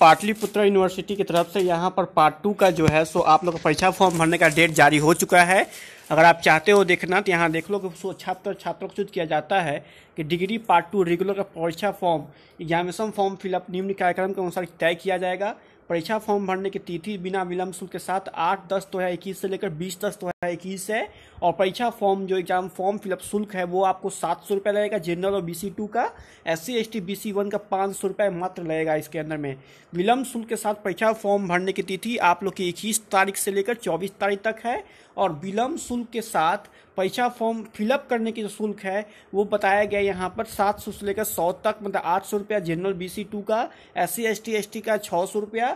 Pataliputra university की तरफ से यहाँ पर पार्ट टू का जो है सो आप लोग का परीक्षा फॉर्म भरने का डेट जारी हो चुका है अगर आप चाहते हो देखना तो यहाँ देख लो कि सो छात्र छात्रों को सूचित किया जाता है कि डिग्री पार्ट टू रेगुलर का परीक्षा फॉर्म एग्जामिनेशन फॉर्म फिलअप निम्न कार्यक्रम के अनुसार तय किया जाएगा परीक्षा फॉर्म भरने की तिथि बिना विलंब शुल्क के साथ आठ दस दो तो हज़ार इक्कीस से लेकर बीस दस दो तो हज़ार इक्कीस है और परीक्षा फॉर्म जो एग्जाम फॉर्म फिलअप शुल्क है वो आपको सात सौ रुपये लगेगा जनरल और बी सी टू का S C S T B C one का पाँच सौ रुपये मात्र लगेगा इसके अंदर में विलंब शुल्क के साथ परीक्षा फॉर्म भरने की तिथि आप लोग की इक्कीस तारीख से लेकर चौबीस तारीख तक है और विलंब शुल्क के साथ परीक्षा फॉर्म फिलअप करने की जो शुल्क है वो बताया गया यहाँ पर सात सौ से लेकर सौ तक मतलब आठ सौ रुपया जनरल बी सी टू का S C S T S T का छः सौ रुपया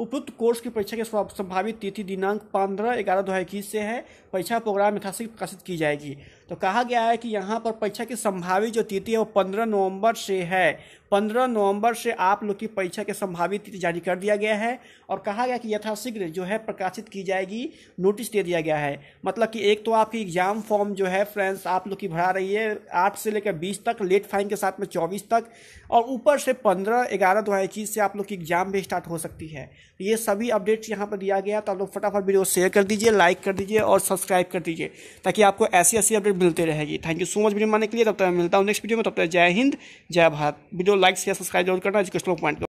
उपयुक्त कोर्स की परीक्षा के संभावित तिथि दिनांक पंद्रह ग्यारह दो इक्कीस से है परीक्षा प्रोग्राम यथाशीघ्र प्रकाशित की जाएगी तो कहा गया है कि यहाँ पर परीक्षा की संभावित जो तिथि है वो पंद्रह नवंबर से है पंद्रह नवंबर से आप लोग की परीक्षा के संभावित तिथि जारी कर दिया गया है और कहा गया कि यथाशीघ्र जो है प्रकाशित की जाएगी नोटिस दे दिया गया है मतलब कि एक तो आपकी एग्जाम फॉर्म जो है फ्रेंड्स आप लोग की भरा रही है आठ से लेकर बीस तक लेट फाइन के साथ में चौबीस तक और ऊपर से पंद्रह ग्यारह दो हज़ार इक्कीस से आप लोग की एग्जाम भी स्टार्ट हो सकती है ये सभी अपडेट्स यहाँ पर दिया गया तो आप लोग फटाफट वीडियो शेयर कर दीजिए लाइक कर दीजिए और सब्सक्राइब कर दीजिए ताकि आपको ऐसी ऐसी अपडेट मिलते रहेगी thank you so much video मानने के लिए तब तक मिलता हूँ नेक्स्ट वीडियो में तब तक Jai Hind Jai Bharat video like share subscribe जरूर करना एजुकेशनल पॉइंट